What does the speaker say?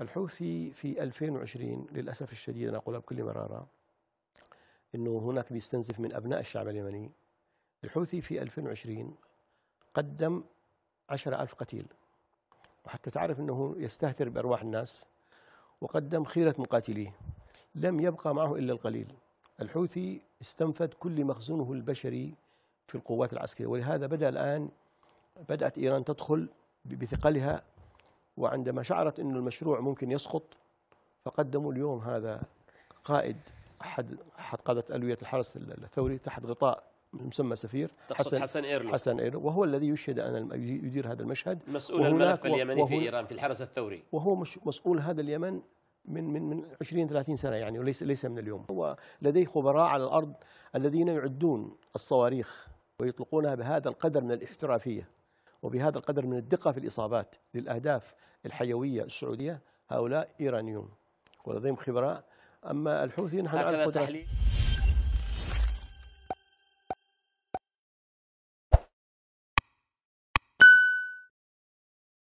الحوثي في 2020 للأسف الشديد أنا أقولها بكل مرارة أنه هناك بيستنزف من أبناء الشعب اليمني الحوثي في 2020 قدم 10000 قتيل وحتى تعرف أنه يستهتر بأرواح الناس وقدم خيرة مقاتليه لم يبقى معه إلا القليل الحوثي استنفد كل مخزونه البشري في القوات العسكرية ولهذا بدأ الآن بدأت إيران تدخل بثقلها وعندما شعرت أن المشروع ممكن يسقط فقدموا اليوم هذا قائد أحد أحد قادة ألوية الحرس الثوري تحت غطاء مسمى سفير حسن حسن ايرلو حسن ايرلو وهو الذي يشهد ان يدير هذا المشهد مسؤول الملف اليمني في ايران في الحرس الثوري وهو مش مسؤول هذا اليمن من من من 20 30 سنه يعني وليس ليس من اليوم هو لديه خبراء على الارض الذين يعدون الصواريخ ويطلقونها بهذا القدر من الاحترافيه وبهذا القدر من الدقة في الإصابات للأهداف الحيوية السعودية هؤلاء إيرانيون ولديهم خبراء أما الحوثي نحن نعرف قدرات